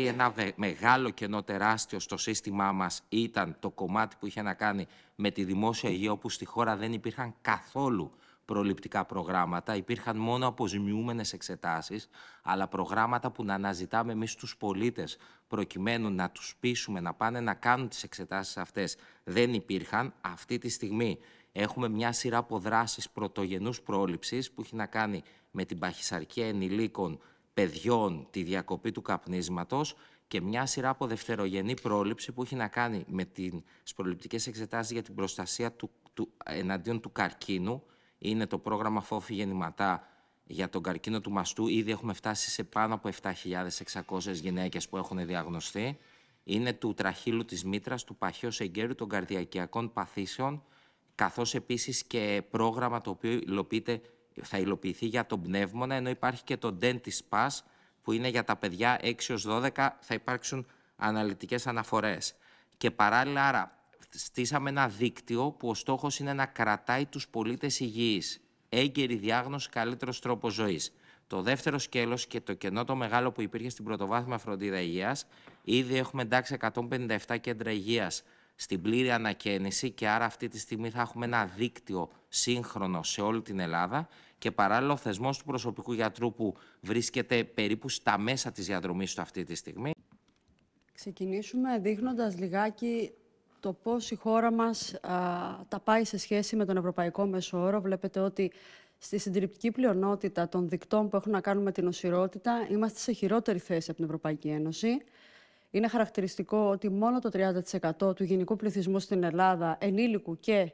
Ένα μεγάλο κενό τεράστιο στο σύστημά μας ήταν το κομμάτι που είχε να κάνει με τη δημόσια υγεία όπου στη χώρα δεν υπήρχαν καθόλου προληπτικά προγράμματα, υπήρχαν μόνο αποζημιούμενες εξετάσεις, αλλά προγράμματα που να αναζητάμε εμείς τους πολίτες προκειμένου να τους πείσουμε να πάνε να κάνουν τις εξετάσεις αυτές δεν υπήρχαν. Αυτή τη στιγμή έχουμε μια σειρά από δράσεις πρωτογενούς πρόληψης που έχει να κάνει με την παχυσαρκία ενηλίκων παιδιών, τη διακοπή του καπνίσματος και μια σειρά από δευτερογενή πρόληψη που έχει να κάνει με τις προληπτικές εξετάσεις για την προστασία του, του, εναντίον του καρκίνου. Είναι το πρόγραμμα Φόφη Γεννηματά για τον καρκίνο του μαστού. Ήδη έχουμε φτάσει σε πάνω από 7.600 γυναίκες που έχουν διαγνωστεί. Είναι του τραχύλου της μήτρας, του παχαιού εγκαίρου, των καρδιακιακών παθήσεων, καθώς επίσης και πρόγραμμα το οποίο υλοποιείται θα υλοποιηθεί για τον πνεύμονα, ενώ υπάρχει και το Dentist Pass που είναι για τα παιδιά 6-12, θα υπάρξουν αναλυτικές αναφορές. Και παράλληλα, άρα, στήσαμε ένα δίκτυο που ο στόχος είναι να κρατάει τους πολίτες υγιείς. Έγκαιρη διάγνωση, καλύτερος τρόπος ζωής. Το δεύτερο σκέλος και το κενό το μεγάλο που υπήρχε στην πρωτοβάθμια φροντίδα υγείας, ήδη έχουμε εντάξει 157 κέντρα υγείας στην πλήρη ανακαίνιση και άρα αυτή τη στιγμή θα έχουμε ένα δίκτυο σύγχρονο σε όλη την Ελλάδα και παράλληλα ο θεσμός του προσωπικού γιατρού που βρίσκεται περίπου στα μέσα της διαδρομής του αυτή τη στιγμή. Ξεκινήσουμε δείχνοντας λιγάκι το πώς η χώρα μας τα πάει σε σχέση με τον Ευρωπαϊκό Όρο. Βλέπετε ότι στη συντριπτική πλειονότητα των δικτών που έχουν να κάνουν με την οσιρότητα είμαστε σε χειρότερη θέση από την Ευρωπαϊκή Ένωση. Είναι χαρακτηριστικό ότι μόνο το 30% του γενικού πληθυσμού στην Ελλάδα, ενήλικου και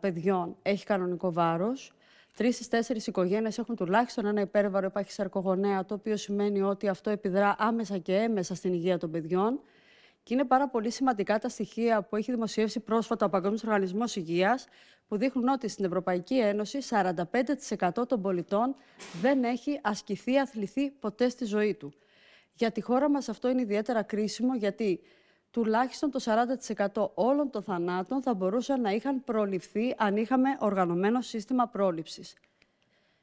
παιδιών, έχει κανονικό βάρος. Τρεις στις τέσσερις οικογένειες έχουν τουλάχιστον ένα υπέρβαρο σαρκογονέα, το οποίο σημαίνει ότι αυτό επιδρά άμεσα και έμεσα στην υγεία των παιδιών. Και είναι πάρα πολύ σημαντικά τα στοιχεία που έχει δημοσιεύσει πρόσφατα ο Παγκόσμιος Οργανισμός Υγείας, που δείχνουν ότι στην Ευρωπαϊκή Ένωση 45% των πολιτών δεν έχει ασκηθεί, αθληθεί ποτέ στη ζωή του. Για τη χώρα μας αυτό είναι ιδιαίτερα κρίσιμο γιατί τουλάχιστον το 40% όλων των θανάτων θα μπορούσαν να είχαν προληφθεί αν είχαμε οργανωμένο σύστημα πρόληψης.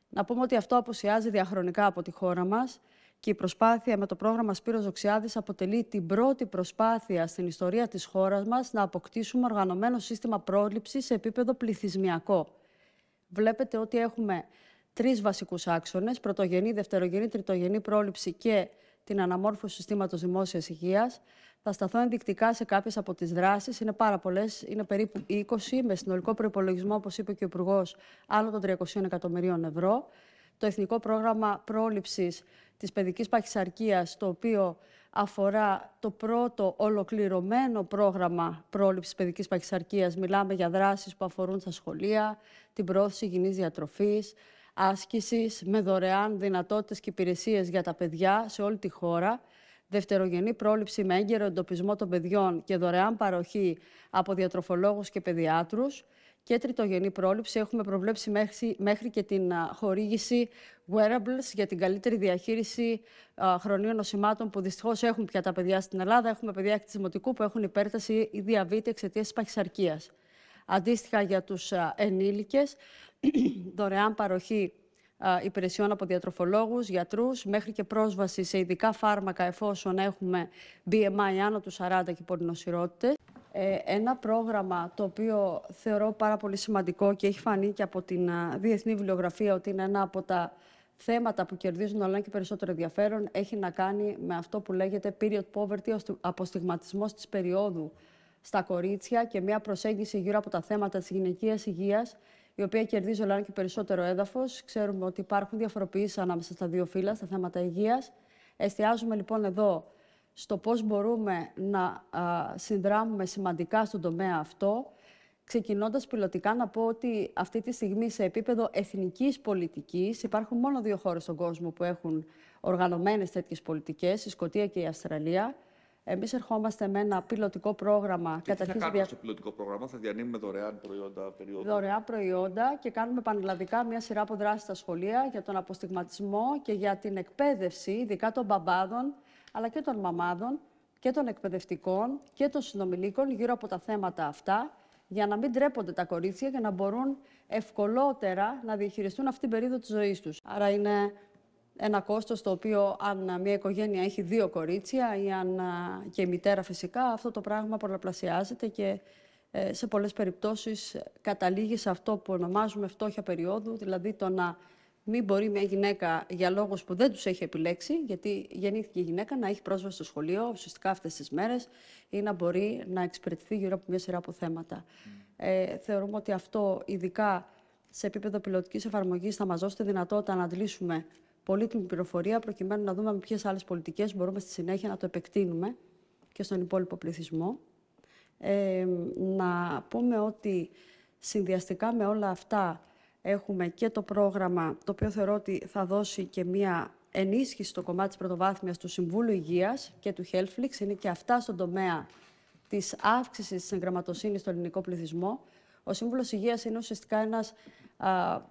Να πούμε ότι αυτό αποσιάζει διαχρονικά από τη χώρα μας και η προσπάθεια με το πρόγραμμα Σπύρος Δοξιάδης αποτελεί την πρώτη προσπάθεια στην ιστορία της χώρας μας να αποκτήσουμε οργανωμένο σύστημα πρόληψης σε επίπεδο πληθυσμιακό. Βλέπετε ότι έχουμε τρεις βασικούς άξονες, πρωτογενή, δευτερογενή, τριτογενή πρόληψη και την αναμόρφωση συστήματος δημόσιας υγείας. Θα σταθώ ενδεικτικά σε κάποιες από τις δράσεις. Είναι πάρα πολλές, είναι περίπου 20, με συνολικό προπολογισμό, όπως είπε και ο Υπουργός, άνω των 300 εκατομμυρίων ευρώ. Το Εθνικό Πρόγραμμα Πρόληψης της Παιδικής Παχυσαρκίας, το οποίο αφορά το πρώτο ολοκληρωμένο πρόγραμμα πρόληψης παιδικής παχυσαρκίας. Μιλάμε για δράσεις που αφορούν στα σχολεία, την πρόθεση υγιεινής διατροφής άσκησης με δωρεάν δυνατότητες και υπηρεσίες για τα παιδιά σε όλη τη χώρα, δευτερογενή πρόληψη με έγκαιρο εντοπισμό των παιδιών και δωρεάν παροχή από διατροφολόγους και παιδιάτρους, και τριτογενή πρόληψη. Έχουμε προβλέψει μέχρι, μέχρι και την χορήγηση wearables για την καλύτερη διαχείριση χρονίων νοσημάτων που δυστυχώς έχουν πια τα παιδιά στην Ελλάδα. Έχουμε παιδιά εκτισμωτικού που έχουν υπέρταση ή διαβήτη εξαιτίας της παχυσαρκίας. Αντίστοιχα για τους δωρεάν παροχή υπηρεσιών από διατροφολόγους, γιατρούς, μέχρι και πρόσβαση σε ειδικά φάρμακα εφόσον έχουμε BMI άνω του 40 και πορεινοσυρότητες. Ε, ένα πρόγραμμα το οποίο θεωρώ πάρα πολύ σημαντικό και έχει φανεί και από την διεθνή βιβλιογραφία ότι είναι ένα από τα θέματα που κερδίζουν όλα και περισσότερο ενδιαφέρον έχει να κάνει με αυτό που λέγεται period poverty, αποστιγματισμός της περίοδου στα κορίτσια και μια προσέγγιση γύρω από τα θέματα της γυναικείας υγείας η οποία κερδίζει όλο και περισσότερο έδαφος. Ξέρουμε ότι υπάρχουν διαφοροποιήσει ανάμεσα στα δύο φύλλα, στα θέματα υγείας. Εστιάζουμε λοιπόν εδώ στο πώς μπορούμε να συνδράμουμε σημαντικά στον τομέα αυτό, ξεκινώντας πιλωτικά να πω ότι αυτή τη στιγμή σε επίπεδο εθνικής πολιτικής υπάρχουν μόνο δύο χώρες στον κόσμο που έχουν οργανωμένες τέτοιες πολιτικές, η Σκοτία και η Αυστραλία. Εμείς ερχόμαστε με ένα πιλωτικό πρόγραμμα. Και τι θα κάνουμε δια... στο πιλωτικό πρόγραμμα, θα διανύουμε δωρεάν προϊόντα περίοδο. Δωρεάν προϊόντα και κάνουμε πανελλαδικά μια σειρά από δράσει στα σχολεία για τον αποστιγματισμό και για την εκπαίδευση, ειδικά των μπαμπάδων, αλλά και των μαμάδων και των εκπαιδευτικών και των συνομιλίκων γύρω από τα θέματα αυτά, για να μην τρέπονται τα κορίτσια και να μπορούν ευκολότερα να διαχειριστούν αυτή την περίοδο της ζωής τους. Άρα είναι ένα κόστος το οποίο αν μια οικογένεια έχει δύο κορίτσια ή αν και μητέρα φυσικά, αυτό το πράγμα πολλαπλασιάζεται και ε, σε πολλές περιπτώσεις καταλήγει σε αυτό που ονομάζουμε φτώχεια περίοδου, δηλαδή το να μην μπορεί μια γυναίκα για λόγους που δεν τους έχει επιλέξει, γιατί γεννήθηκε η γυναίκα να έχει πρόσβαση στο σχολείο ουσιαστικά αυτές τις μέρες ή να μπορεί να εξυπηρετηθεί γύρω από μια σειρά από θέματα. Mm. Ε, θεωρούμε ότι αυτό ειδικά σε επίπεδο πιλωτικής εφαρμογής θα μας δώσει δυνατότητα να αντλήσουμε πολύτιμη πληροφορία προκειμένου να δούμε με ποιες άλλες πολιτικές μπορούμε στη συνέχεια να το επεκτείνουμε και στον υπόλοιπο πληθυσμό. Ε, να πούμε ότι συνδυαστικά με όλα αυτά έχουμε και το πρόγραμμα, το οποίο θεωρώ ότι θα δώσει και μία ενίσχυση στο κομμάτι της πρωτοβάθμιας του Συμβούλου Υγείας και του HealthFlix. Είναι και αυτά στον τομέα της αύξησης της εγγραμματοσύνης στον ελληνικό πληθυσμό. Ο Σύμβουλος Υγείας είναι ουσιαστικά ένας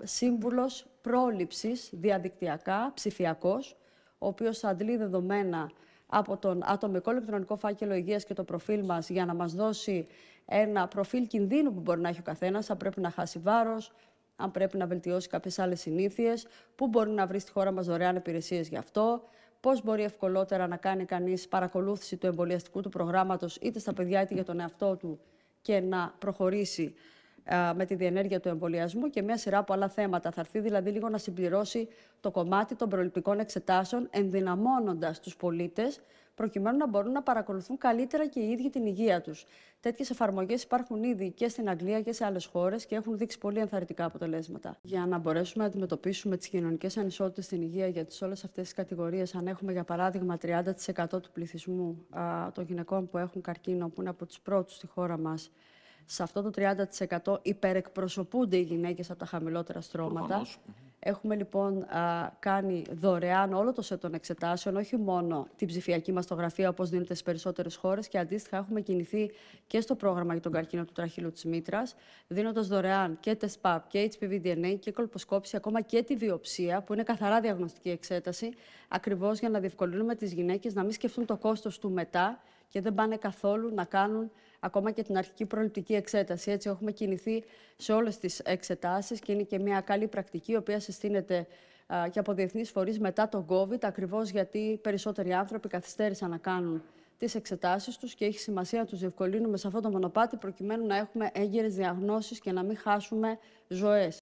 σύμβουλος πρόληψης διαδικτυακά, ψηφιακός, ο οποίος αντλεί δεδομένα από τον ατομικό ηλεκτρονικό φάκελο υγείας και το προφίλ μας για να μας δώσει ένα προφίλ κινδύνου που μπορεί να έχει ο καθένας, αν πρέπει να χάσει βάρος, αν πρέπει να βελτιώσει κάποιες άλλες συνήθειες, πού μπορεί να βρει στη χώρα μας δωρεάν υπηρεσίες γι' αυτό, πώς μπορεί ευκολότερα να κάνει κανείς παρακολούθηση του εμβολιαστικού του προγράμματος είτε στα παιδιά είτε για τον εαυτό του και να προχωρήσει με τη διενέργεια του εμβολιασμού και μια σειρά από άλλα θέματα. Θα έρθει δηλαδή λίγο να συμπληρώσει το κομμάτι των προληπτικών εξετάσεων, ενδυναμώνοντας τους πολίτες προκειμένου να μπορούν να παρακολουθούν καλύτερα και οι ίδιοι την υγεία τους. Τέτοιες εφαρμογές υπάρχουν ήδη και στην Αγγλία και σε άλλες χώρες και έχουν δείξει πολύ ενθαρρυντικά αποτελέσματα. Για να μπορέσουμε να αντιμετωπίσουμε τις κοινωνικές ανισότητες στην υγεία για τις όλες αυτές τις κατηγορίες, αν έχουμε για παράδειγμα 30% του πληθυσμού α, των γυναικών που έχουν καρκίνο, που είναι από τους πρώτους στη χώρα μας, σε αυτό το 30% υπερεκπροσωπούνται οι γυναίκες από τα χαμηλότερα στρώματα. Έχουμε λοιπόν κάνει δωρεάν όλο το σετ των εξετάσεων, όχι μόνο την ψηφιακή μαστογραφία όπως δίνεται στις περισσότερες χώρες και αντίστοιχα έχουμε κινηθεί και στο πρόγραμμα για τον καρκίνο του τραχύλου της μήτρας, δίνοντας δωρεάν και τεστ PAP και HPV DNA και κολποσκόπηση, ακόμα και τη βιοψία που είναι καθαρά διαγνωστική εξέταση, ακριβώς για να διευκολύνουμε τις γυναίκες να μην σκεφτούν το κόστος του μετά και δεν πάνε καθόλου να κάνουν ακόμα και την αρχική προληπτική εξέταση. Έτσι, έχουμε κινηθεί σε όλες τις εξετάσεις και είναι και μια καλή πρακτική, η οποία συστήνεται και από διεθνείς φορείς μετά τον COVID, ακριβώς γιατί περισσότεροι άνθρωποι καθυστέρησαν να κάνουν τις εξετάσεις τους και έχει σημασία να τους διευκολύνουμε σε αυτό το μονοπάτι, προκειμένου να έχουμε έγκαιρε διαγνώσεις και να μην χάσουμε ζωές.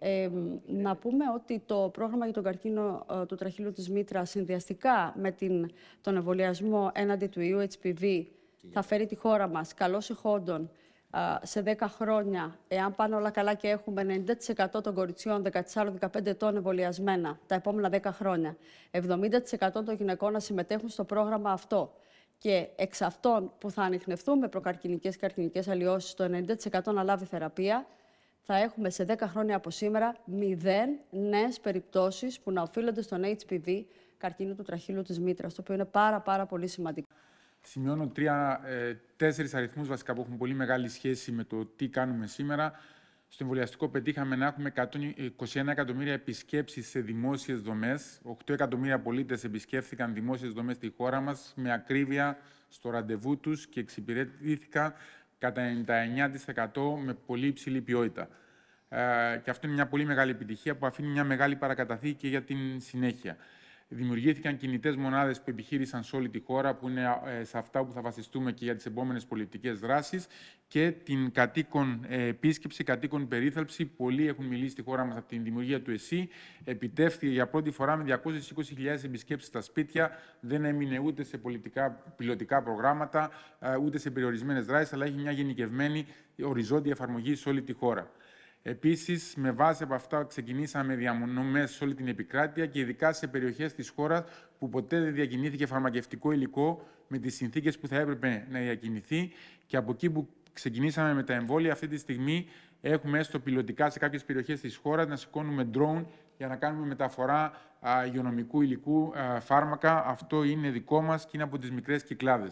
Ε, να πούμε ότι το πρόγραμμα για τον καρκίνο ε, του τραχύλου της μήτρας συνδυαστικά με την, τον εμβολιασμό έναντι του ιού HPV θα φέρει τη χώρα μας καλώς ηχόντων σε 10 χρόνια, εάν πάνε όλα καλά και έχουμε 90% των κοριτσιών 14-15 ετών εμβολιασμένα τα επόμενα 10 χρόνια, 70% των γυναικών να συμμετέχουν στο πρόγραμμα αυτό και εξ αυτών που θα ανοιχνευτούν με προκαρκινικές και καρκινικές αλλοιώσεις το 90% να λάβει θεραπεία, θα έχουμε σε 10 χρόνια από σήμερα μηδέν νέες περιπτώσεις που να οφείλονται στον HPV, καρκίνο του τραχύλου της Μήτρας, το οποίο είναι πάρα πάρα πολύ σημαντικό. Σημειώνω τρία, ε, τέσσερις αριθμούς βασικά που έχουν πολύ μεγάλη σχέση με το τι κάνουμε σήμερα. Στο εμβολιαστικό πετύχαμε να έχουμε 121 εκατομμύρια επισκέψεις σε δημόσιες δομές. 8 εκατομμύρια πολίτες επισκέφθηκαν δημόσιες δομές στη χώρα μας με ακρίβεια στο ραντεβού τους και εξυπηρετήθηκαν κατά 99% με πολύ υψηλή ποιότητα. Ε, και αυτό είναι μια πολύ μεγάλη επιτυχία που αφήνει μια μεγάλη παρακαταθήκη για την συνέχεια. Δημιουργήθηκαν κινητές μονάδες που επιχείρησαν σε όλη τη χώρα, που είναι ε, σε αυτά που θα βασιστούμε και για τις επόμενες πολιτικές δράσεις. Και την κατοίκον ε, επίσκεψη, κατοίκον περίθαλψη. Πολλοί έχουν μιλήσει στη χώρα μας από την δημιουργία του ΕΣΥ. Επιτεύχθηκε για πρώτη φορά με 220.000 επισκέψεις στα σπίτια. Δεν έμεινε ούτε σε πολιτικά, πιλωτικά προγράμματα, ε, ούτε σε περιορισμένες δράσεις, αλλά έχει μια γενικευμένη οριζόντια εφαρμογή σε όλη τη χώρα. Επίσης, με βάση από αυτά, ξεκινήσαμε διαμονωμέ σε όλη την επικράτεια και ειδικά σε περιοχές της χώρας που ποτέ δεν διακινήθηκε φαρμακευτικό υλικό με τις συνθήκες που θα έπρεπε να διακινηθεί. Και από εκεί που ξεκινήσαμε με τα εμβόλια, αυτή τη στιγμή έχουμε έστω πιλωτικά σε κάποιες περιοχές της χώρας να σηκώνουμε drone για να κάνουμε μεταφορά υγειονομικού υλικού, φάρμακα. Αυτό είναι δικό μας και είναι από τις μικρές κυκλάδες.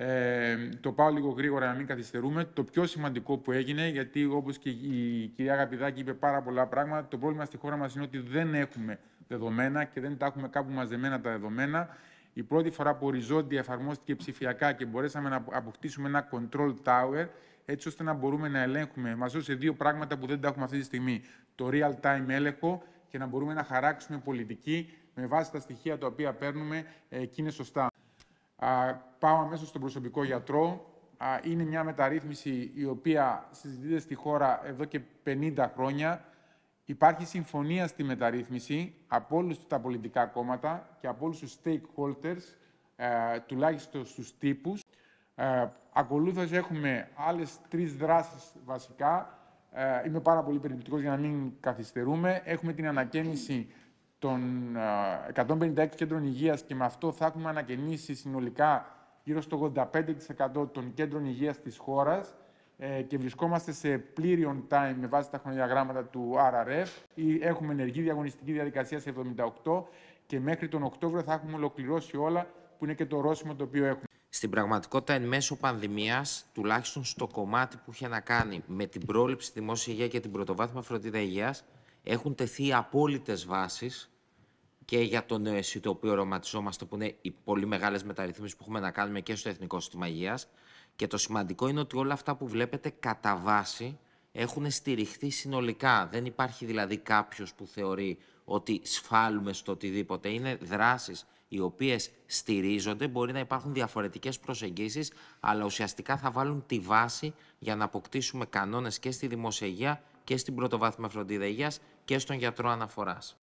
Ε, το πάω λίγο γρήγορα να μην καθυστερούμε. Το πιο σημαντικό που έγινε, γιατί όπως και η κυρία Αγαπηδάκη είπε πάρα πολλά πράγματα, το πρόβλημα στη χώρα μας είναι ότι δεν έχουμε δεδομένα και δεν τα έχουμε κάπου μαζεμένα τα δεδομένα. Η πρώτη φορά που οριζόντια εφαρμόστηκε ψηφιακά και μπορέσαμε να αποκτήσουμε ένα control tower, έτσι ώστε να μπορούμε να ελέγχουμε. Μας έδωσε δύο πράγματα που δεν τα έχουμε αυτή τη στιγμή. Το real time έλεγχο και να μπορούμε να χαράξουμε πολιτική με βάση τα στοιχεία τα οποία παίρνουμε ε, και είναι σωστά. Πάω αμέσως στον προσωπικό γιατρό. Είναι μια μεταρρύθμιση η οποία συζητείται στη χώρα εδώ και 50 χρόνια. Υπάρχει συμφωνία στη μεταρρύθμιση από όλους τα πολιτικά κόμματα και από όλους τους stakeholders, ε, τουλάχιστον στους τύπους. Ε, Ακολουθώ έχουμε άλλες τρεις δράσεις βασικά. Ε, είμαι πάρα πολύ περιπτικός για να μην καθυστερούμε. Έχουμε την ανακαίνιση των 156 κέντρων υγείας και με αυτό θα έχουμε ανακαινήσει συνολικά γύρω στο 85% των κέντρων υγείας της χώρας ε, και βρισκόμαστε σε πλήρη on time με βάση τα χρονοδιαγράμματα του RRF. Έχουμε ενεργή διαγωνιστική διαδικασία σε 78 και μέχρι τον Οκτώβριο θα έχουμε ολοκληρώσει όλα που είναι και το ρώσιμο το οποίο έχουμε. Στην πραγματικότητα, εν μέσω πανδημίας, τουλάχιστον στο κομμάτι που είχε να κάνει με την πρόληψη δημόσια υγεία και την πρωτοβάθμια φροντίδα υγείας, έχουν τεθεί απόλυτες βάσεις και για το νέο ε, ΕΣΥ το οποίο οραματιζόμαστε, που είναι οι πολύ μεγάλες μεταρρυθμίσεις που έχουμε να κάνουμε και στο Εθνικό Σύστημα Υγείας. Και το σημαντικό είναι ότι όλα αυτά που βλέπετε κατά βάση έχουν στηριχθεί συνολικά. Δεν υπάρχει δηλαδή κάποιος που θεωρεί ότι σφάλουμε στο οτιδήποτε. Είναι δράσεις οι οποίες στηρίζονται, μπορεί να υπάρχουν διαφορετικές προσεγγίσεις, αλλά ουσιαστικά θα βάλουν τη βάση για να αποκτήσουμε κανόνες και στη δημοσιογεία και στην πρωτοβάθμια φροντίδα υγείας και στον γιατρό αναφοράς.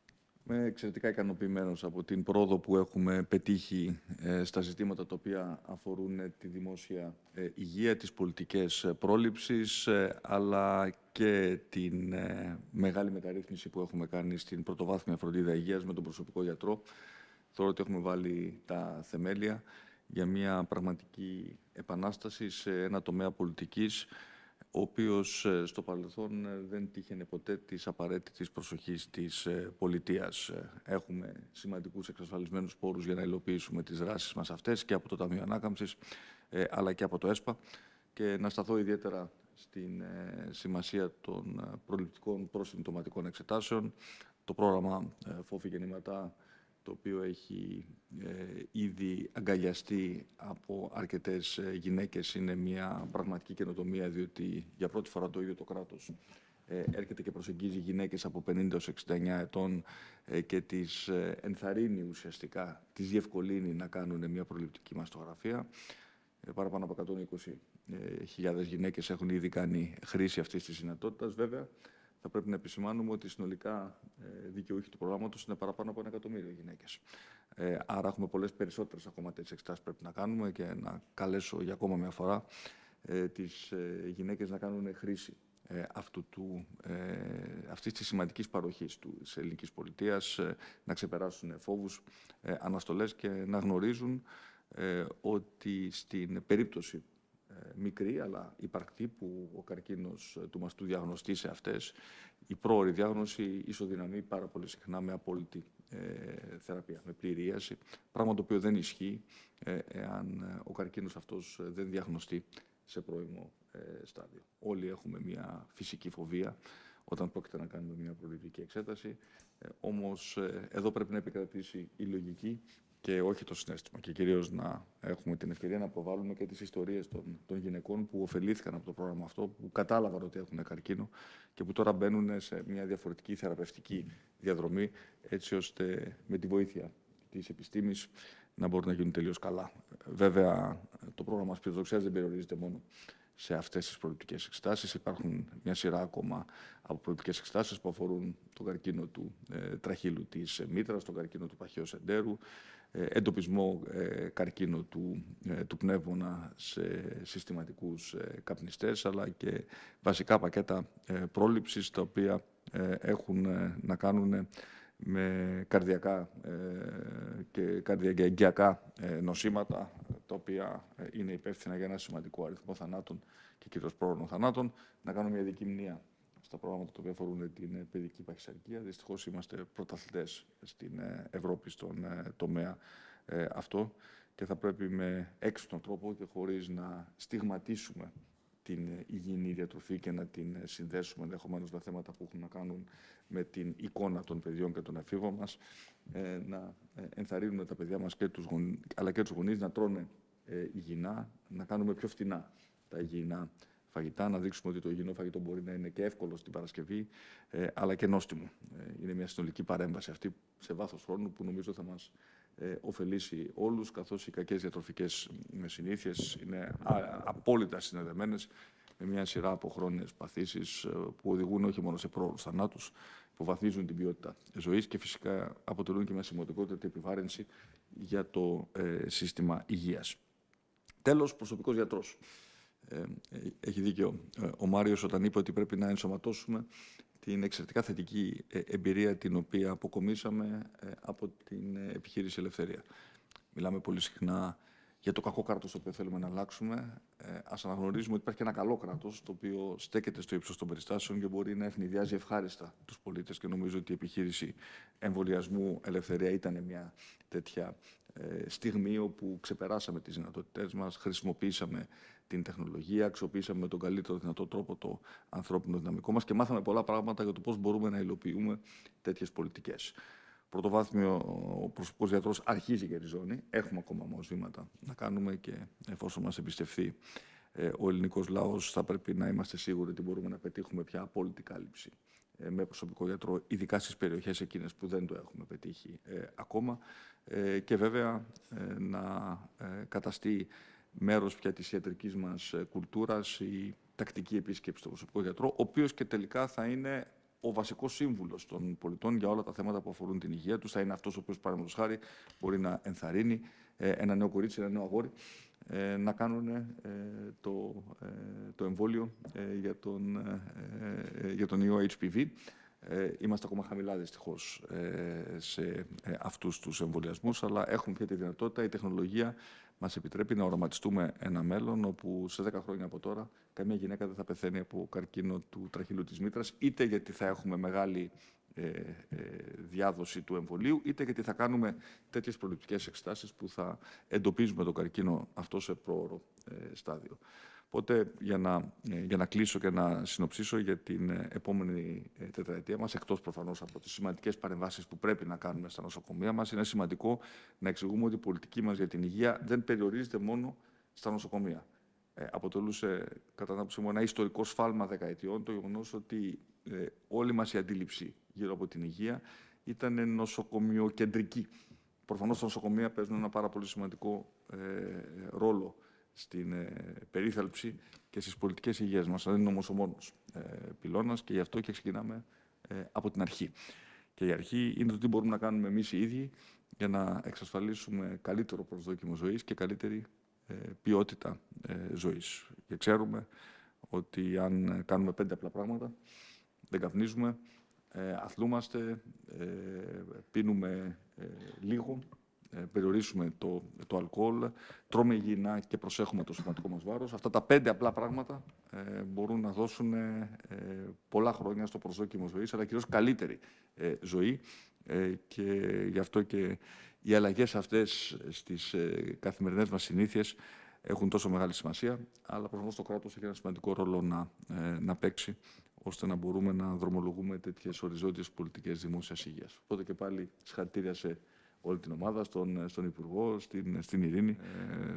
Είμαι εξαιρετικά ικανοποιημένος από την πρόοδο που έχουμε πετύχει ε, στα ζητήματα τα οποία αφορούν ε, τη δημόσια ε, υγεία, τις πολιτικές πρόληψης, αλλά και την μεγάλη μεταρρύθμιση που έχουμε κάνει στην πρωτοβάθμια φροντίδα υγείας με τον προσωπικό γιατρό. Θεωρώ ότι έχουμε βάλει τα θεμέλια για μια πραγματική επανάσταση σε ένα τομέα πολιτικής ο οποίος ε, στο παρελθόν ε, δεν τύχαινε ποτέ της απαραίτητης προσοχής της ε, πολιτείας. Έχουμε σημαντικούς εξασφαλισμένους πόρους για να υλοποιήσουμε τις δράσεις μας αυτές και από το Ταμείο Ανάκαμψης αλλά και από το ΕΣΠΑ και να σταθώ ιδιαίτερα στην σημασία των προληπτικών προσυμπτωματικών εξετάσεων, το πρόγραμμα Φόφη Γεννηματά το οποίο έχει ε, ήδη αγκαλιαστεί από αρκετές ε, γυναίκες. Είναι μια πραγματική καινοτομία, διότι για πρώτη φορά το ίδιο το κράτος ε, έρχεται και προσεγγίζει γυναίκες από 50 69 ετών ε, και τις ενθαρρύνει ουσιαστικά, τις διευκολύνει να κάνουν μια προληπτική μαστογραφία. Παραπάνω από 120.000 γυναίκες έχουν ήδη κάνει χρήση αυτής της δυνατότητας. Βέβαια, θα πρέπει να επισημάνουμε ότι συνολικά ε, δικαιούχοι του προγράμματος είναι παραπάνω από ένα εκατομμύριο γυναίκες. Ε, άρα, έχουμε πολλές περισσότερες ακόμα τέτοιες εξετάσεις πρέπει να κάνουμε και να καλέσω για ακόμα μια φορά ε, τις ε, γυναίκες να κάνουν χρήση ε, αυτού του, ε, αυτής της σημαντικής παροχής της ελληνικής πολιτείας, ε, να ξεπεράσουν φόβους, ε, αναστολές και να γνωρίζουν ότι στην περίπτωση μικρή αλλά υπαρκτή που ο καρκίνος ε, του μαστού διαγνωστεί σε αυτές. Η πρόορη διάγνωση ισοδυναμεί πάρα πολύ συχνά με απόλυτη ε, θεραπεία, με πληρίαση, πράγμα το οποίο δεν ισχύει ε, εάν ο καρκίνος αυτός δεν διαγνωστεί σε πρώιμο στάδιο. Όλοι έχουμε μια φυσική φοβία όταν πρόκειται να κάνουμε μια προληπτική εξέταση. όμως εδώ πρέπει να επικρατήσει η λογική και όχι το συνέστημα. Και κυρίως να έχουμε την ευκαιρία να προβάλλουμε και τις ιστορίες των, των γυναικών που ωφελήθηκαν από το πρόγραμμα αυτό, που κατάλαβαν ότι έχουν καρκίνο και που τώρα μπαίνουν σε μια διαφορετική θεραπευτική διαδρομή, έτσι ώστε με τη βοήθεια της επιστήμης να μπορούν να γίνουν τελείως καλά. Βέβαια, το πρόγραμμα Σπυροδοξία δεν περιορίζεται μόνο σε αυτές τις προληπτικές εξετάσεις. Υπάρχουν μια σειρά ακόμα από προληπτικές εξετάσεις που αφορούν τον καρκίνο του ε, τραχύλου της ε, μήτρας, τον καρκίνο του παχαίου Εντέρου. Ε, εντοπισμό ε, καρκίνου του, ε, του πνεύμονα σε συστηματικούς καπνιστές, αλλά και βασικά πακέτα πρόληψης, τα οποία έχουν να κάνουν με καρδιακά και καρδιαγκιακά νοσήματα, τα οποία είναι υπεύθυνα για ένα σημαντικό αριθμό θανάτων και κυρίως πρόωρων θανάτων, να κάνουμε μια δική στα προγράμματα που αφορούν την ε, παιδική παχυσαρκία. Δυστυχώς είμαστε πρωταθλητές στην ε, Ευρώπη στον ε, τομέα αυτό και θα πρέπει με έξυπνο τρόπο και χωρίς να στιγματίσουμε την υγιεινή διατροφή και να την συνδέσουμε ενδεχομένως με θέματα που έχουν να κάνουν με την εικόνα των παιδιών και των εφήβων μας, να ενθαρρύνουμε τα παιδιά μας τους αλλά και τους γονείς να τρώνε υγιεινά, να κάνουμε πιο φτηνά τα υγιεινά φαγητά, να δείξουμε ότι το υγιεινό φαγητό μπορεί να είναι και εύκολο στην Παρασκευή, ε, αλλά και νόστιμο. Ε, είναι μια συνολική παρέμβαση αυτή σε βάθος χρόνου που νομίζω θα μας ε, ωφελήσει όλους, καθώς οι κακές διατροφικές συνήθειες, είναι απόλυτα συνδεδεμένες με μια σειρά από χρόνιες παθήσεις ε, που οδηγούν όχι μόνο σε θανάτους, που βαθίζουν την ποιότητα ζωής και φυσικά αποτελούν και μια σημαντικότητα επιβάρυνση για το σύστημα υγείας. Τέλος, προσωπικός γιατρός. Ε, ε, έχει δίκιο ε, ο Μάριος όταν είπε ότι πρέπει να ενσωματώσουμε την εξαιρετικά θετική ε, εμπειρία την οποία αποκομίσαμε από την επιχείρηση Ελευθερία. Μιλάμε πολύ συχνά για το κακό κράτος το οποίο θέλουμε να αλλάξουμε. Ε, ας αναγνωρίζουμε ότι υπάρχει και ένα καλό κράτος το οποίο στέκεται στο ύψος των περιστάσεων και μπορεί να ευνηδιάζει ευχάριστα τους πολίτες και νομίζω ότι η επιχείρηση εμβολιασμού ελευθερία ήταν μια τέτοια στιγμή όπου ξεπεράσαμε τις δυνατότητές μας, χρησιμοποίησαμε την τεχνολογία, αξιοποιήσαμε με τον καλύτερο δυνατό τρόπο το ανθρώπινο δυναμικό μας και μάθαμε πολλά πράγματα για το πώς μπορούμε να υλοποιούμε τέτοιες πολιτικές. Πρωτοβάθμιο ο προσωπικό γιατρός αρχίζει για τη ζώνη. Έχουμε ακόμα όμως βήματα να κάνουμε και εφόσον μας εμπιστευτεί ε, ο ελληνικός λάο θα πρέπει να είμαστε σίγουροι ότι μπορούμε να πετύχουμε πια απόλυτη κάλυψη ε, με προσωπικό γιατρό, ειδικά στις περιοχές εκείνες που δεν το έχουμε πετύχει ε, ακόμα και βέβαια να καταστεί μέρος πια της ιατρικής μας ε, κουλτούρας η τακτική επίσκεψη στον προσωπικό γιατρό, ο οποίος και τελικά θα είναι ο βασικός σύμβουλος των πολιτών για όλα τα θέματα που αφορούν την υγεία τους. Θα είναι αυτός ο οποίος, παραδείγματος χάρη, μπορεί να ενθαρρύνει ε, ένα νέο κορίτσι, ένα νέο αγόρι ε, να κάνουν το, το εμβόλιο για, τον, για τον ιό HPV. Είμαστε ακόμα χαμηλά δυστυχώς σε αυτούς τους εμβολιασμούς, αλλά έχουμε πια τη δυνατότητα η τεχνολογία μας επιτρέπει να οραματιστούμε ένα μέλλον όπου σε 10 χρόνια από τώρα καμία γυναίκα δεν θα πεθαίνει από καρκίνο του τραχυλού της μήτρας, είτε γιατί θα έχουμε μεγάλη ε, ε, διάδοση του εμβολίου, είτε γιατί θα κάνουμε τέτοιες προληπτικές εξετάσεις που θα εντοπίζουμε τον καρκίνο αυτό σε πρόωρο ε, στάδιο. Οπότε για να, ε, για να κλείσω και να συνοψίσω για την ε, επόμενη ε, τετραετία μας εκτός προφανώς από τις σημαντικές παρεμβάσεις που πρέπει να κάνουμε στα νοσοκομεία μας είναι σημαντικό να εξηγούμε ότι η πολιτική μας για την υγεία δεν περιορίζεται μόνο στα νοσοκομεία. αποτελούσε, κατά την άποψή μου, ένα ιστορικό σφάλμα δεκαετιών το γεγονός ότι ε, όλη μας η αντίληψη γύρω από την υγεία ήταν νοσοκομειοκεντρική. Προφανώς τα νοσοκομεία παίζουν ένα πάρα πολύ σημαντικό ρόλο στην ε, περίθαλψη και στις πολιτικές υγείας μας. Δεν είναι όμως ο μόνος ε, πυλώνας και γι' αυτό και ξεκινάμε ε, από την αρχή. Και η αρχή είναι το τι μπορούμε να κάνουμε εμείς οι ίδιοι για να εξασφαλίσουμε καλύτερο προσδόκιμο ζωής και καλύτερη ποιότητα ζωής. Και ξέρουμε ότι αν κάνουμε πέντε απλά πράγματα, δεν καπνίζουμε, αθλούμαστε, πίνουμε λίγο, ε, περιορίσουμε το, το αλκοόλ, τρώμε υγιεινά και προσέχουμε το σωματικό μας βάρος. Αυτά τα πέντε απλά πράγματα ε, μπορούν να δώσουν ε, πολλά χρόνια στο προσδόκιμο ζωής, αλλά κυρίως καλύτερη ε, ζωή. Ε, και γι' αυτό και οι αλλαγές αυτές στις ε, καθημερινές μας συνήθειες έχουν τόσο μεγάλη σημασία, αλλά προφανώς το κράτος έχει ένα σημαντικό ρόλο να, ε, να παίξει ώστε να μπορούμε να δρομολογούμε τέτοιες οριζόντιες πολιτικές δημόσιας υγείας. Οπότε και πάλι συγχαρητήρια σε όλη την ομάδα, στον, ε, στον Υπουργό, στην, στην Ειρήνη,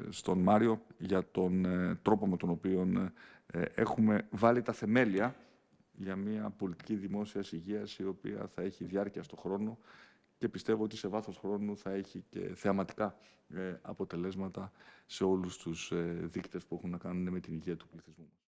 ε, στον Μάριο για τον ε, τρόπο με τον οποίο έχουμε βάλει τα θεμέλια για μια πολιτική δημόσιας υγείας η οποία θα έχει διάρκεια στον χρόνο και πιστεύω ότι σε βάθος χρόνου θα έχει και θεαματικά αποτελέσματα σε όλους τους δείκτες που έχουν να κάνουν με την υγεία του πληθυσμού.